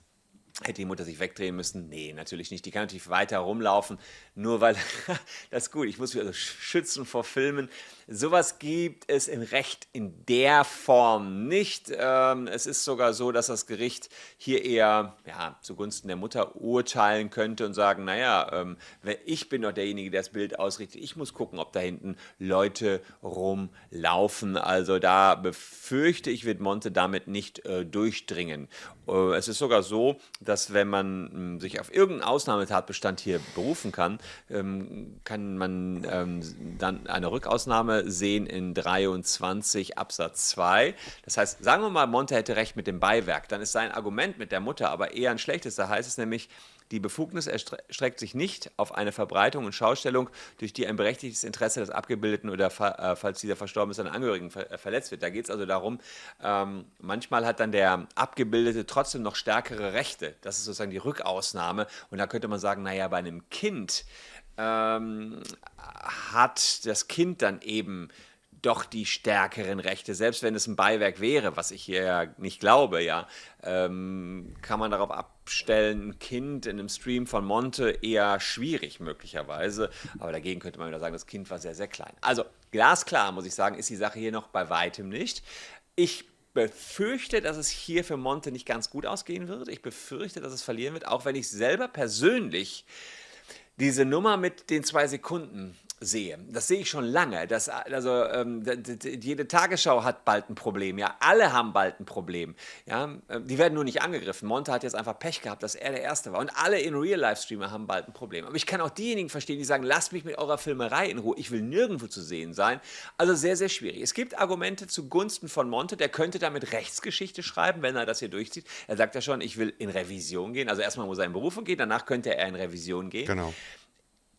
Hätte die Mutter sich wegdrehen müssen? Nee, natürlich nicht. Die kann natürlich weiter rumlaufen, nur weil das ist gut. Ich muss mich also schützen vor Filmen. Sowas gibt es in Recht in der Form nicht. Ähm, es ist sogar so, dass das Gericht hier eher ja, zugunsten der Mutter urteilen könnte und sagen, naja, ähm, ich bin doch derjenige, der das Bild ausrichtet. Ich muss gucken, ob da hinten Leute rumlaufen. Also da befürchte ich, wird Monte damit nicht äh, durchdringen. Äh, es ist sogar so, dass dass wenn man hm, sich auf irgendeinen Ausnahmetatbestand hier berufen kann, ähm, kann man ähm, dann eine Rückausnahme sehen in 23 Absatz 2. Das heißt, sagen wir mal, Monte hätte recht mit dem Beiwerk, dann ist sein Argument mit der Mutter aber eher ein schlechtes. Da heißt es nämlich, die Befugnis erstreckt sich nicht auf eine Verbreitung und Schaustellung, durch die ein berechtigtes Interesse des Abgebildeten oder äh, falls dieser verstorben ist, seinen Angehörigen äh, verletzt wird. Da geht es also darum, ähm, manchmal hat dann der Abgebildete trotzdem noch stärkere Rechte. Das ist sozusagen die Rückausnahme. Und da könnte man sagen, naja, bei einem Kind ähm, hat das Kind dann eben doch die stärkeren Rechte, selbst wenn es ein Beiwerk wäre, was ich hier ja nicht glaube, ja, ähm, kann man darauf abstellen, ein Kind in einem Stream von Monte eher schwierig möglicherweise. Aber dagegen könnte man wieder sagen, das Kind war sehr, sehr klein. Also glasklar, muss ich sagen, ist die Sache hier noch bei weitem nicht. Ich befürchte, dass es hier für Monte nicht ganz gut ausgehen wird. Ich befürchte, dass es verlieren wird, auch wenn ich selber persönlich diese Nummer mit den zwei Sekunden sehe. Das sehe ich schon lange. Das, also ähm, jede Tagesschau hat bald ein Problem. Ja, alle haben bald ein Problem. Ja, ähm, die werden nur nicht angegriffen. Monte hat jetzt einfach Pech gehabt, dass er der Erste war. Und alle in Real-Life-Streamer haben bald ein Problem. Aber ich kann auch diejenigen verstehen, die sagen: Lasst mich mit eurer Filmerei in Ruhe. Ich will nirgendwo zu sehen sein. Also sehr, sehr schwierig. Es gibt Argumente zugunsten von Monte. Der könnte damit Rechtsgeschichte schreiben, wenn er das hier durchzieht. Er sagt ja schon: Ich will in Revision gehen. Also erstmal muss er in Berufung gehen. Danach könnte er in Revision gehen. Genau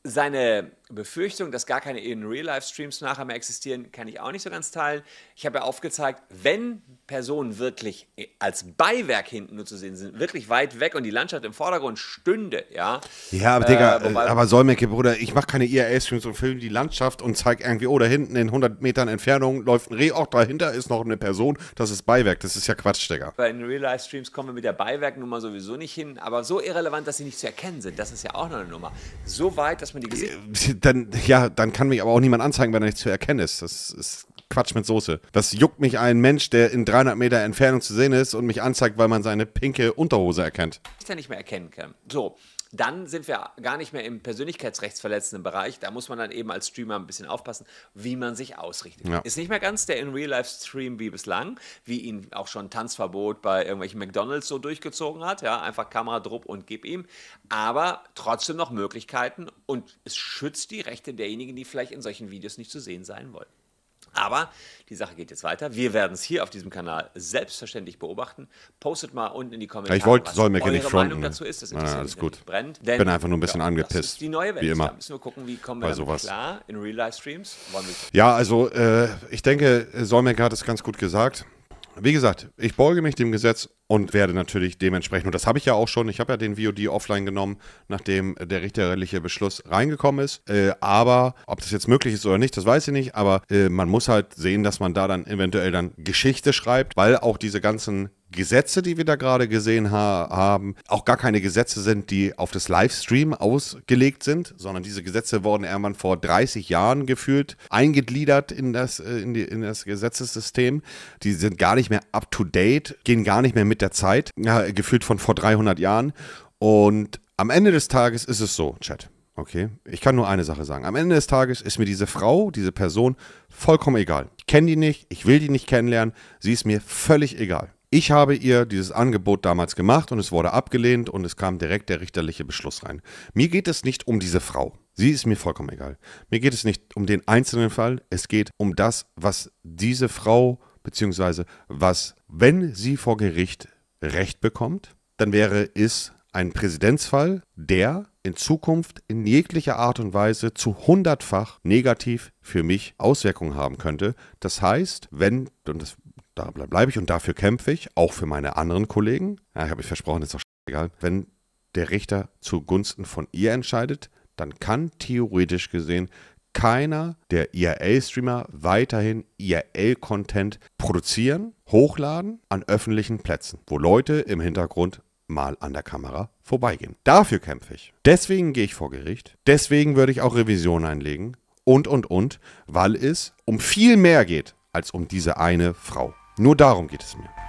seine Befürchtung, dass gar keine In-Real-Life-Streams nachher mehr existieren, kann ich auch nicht so ganz teilen. Ich habe ja aufgezeigt, wenn Personen wirklich als Beiwerk hinten nur zu sehen sind, wirklich weit weg und die Landschaft im Vordergrund stünde, ja. Ja, aber äh, Digga, wobei, aber Solmecke, Bruder, ich mache keine IRL-Streams und filme die Landschaft und zeige irgendwie, oh, da hinten in 100 Metern Entfernung läuft ein Reh, auch dahinter ist noch eine Person, das ist Beiwerk, das ist ja Quatsch, Digga. Bei In-Real-Life-Streams kommen wir mit der Beiwerknummer sowieso nicht hin, aber so irrelevant, dass sie nicht zu erkennen sind, das ist ja auch noch eine Nummer. So weit, dass dass man die gesehen äh, dann Ja, dann kann mich aber auch niemand anzeigen, wenn er nichts zu erkennen ist. Das ist Quatsch mit Soße. Das juckt mich ein Mensch, der in 300 Meter Entfernung zu sehen ist und mich anzeigt, weil man seine pinke Unterhose erkennt. Ich dann nicht mehr erkennen kann. So, dann sind wir gar nicht mehr im persönlichkeitsrechtsverletzenden Bereich. Da muss man dann eben als Streamer ein bisschen aufpassen, wie man sich ausrichtet. Ja. Ist nicht mehr ganz der in Real-Life-Stream wie bislang, wie ihn auch schon Tanzverbot bei irgendwelchen McDonalds so durchgezogen hat. Ja, einfach Kamera drupp und gib ihm. Aber trotzdem noch Möglichkeiten und es schützt die Rechte derjenigen, die vielleicht in solchen Videos nicht zu sehen sein wollen. Aber die Sache geht jetzt weiter. Wir werden es hier auf diesem Kanal selbstverständlich beobachten. Postet mal unten in die Kommentare, ich wollt, was soll eure nicht fronten. dazu ist. Das interessiert ja, alles gut. Brennt, ich bin einfach nur ein bisschen ja, angepisst. wie immer. Da müssen wir gucken, wie kommen wir Bei sowas. klar in Real-Life-Streams. Ja, also äh, ich denke, Solmecke hat es ganz gut gesagt wie gesagt, ich beuge mich dem Gesetz und werde natürlich dementsprechend, und das habe ich ja auch schon, ich habe ja den VOD offline genommen, nachdem der richterliche Beschluss reingekommen ist. Äh, aber ob das jetzt möglich ist oder nicht, das weiß ich nicht. Aber äh, man muss halt sehen, dass man da dann eventuell dann Geschichte schreibt, weil auch diese ganzen Gesetze, die wir da gerade gesehen ha haben, auch gar keine Gesetze sind, die auf das Livestream ausgelegt sind, sondern diese Gesetze wurden irgendwann vor 30 Jahren gefühlt eingegliedert in das, äh, in, die, in das Gesetzessystem. Die sind gar nicht mehr up-to-date, gehen gar nicht mehr mit der Zeit, ja, gefühlt von vor 300 Jahren. Und am Ende des Tages ist es so, Chat. Okay, ich kann nur eine Sache sagen. Am Ende des Tages ist mir diese Frau, diese Person vollkommen egal. Ich kenne die nicht, ich will die nicht kennenlernen, sie ist mir völlig egal. Ich habe ihr dieses Angebot damals gemacht und es wurde abgelehnt und es kam direkt der richterliche Beschluss rein. Mir geht es nicht um diese Frau. Sie ist mir vollkommen egal. Mir geht es nicht um den einzelnen Fall. Es geht um das, was diese Frau, beziehungsweise was, wenn sie vor Gericht Recht bekommt, dann wäre es ein Präsidentsfall, der in Zukunft in jeglicher Art und Weise zu hundertfach negativ für mich Auswirkungen haben könnte. Das heißt, wenn, und das da bleibe ich und dafür kämpfe ich, auch für meine anderen Kollegen. Ja, ich habe ich versprochen, ist doch egal. Wenn der Richter zugunsten von ihr entscheidet, dann kann theoretisch gesehen keiner der IRL-Streamer weiterhin IRL-Content produzieren, hochladen an öffentlichen Plätzen, wo Leute im Hintergrund mal an der Kamera vorbeigehen. Dafür kämpfe ich. Deswegen gehe ich vor Gericht. Deswegen würde ich auch Revision einlegen. Und, und, und, weil es um viel mehr geht als um diese eine Frau. Nur darum geht es mir.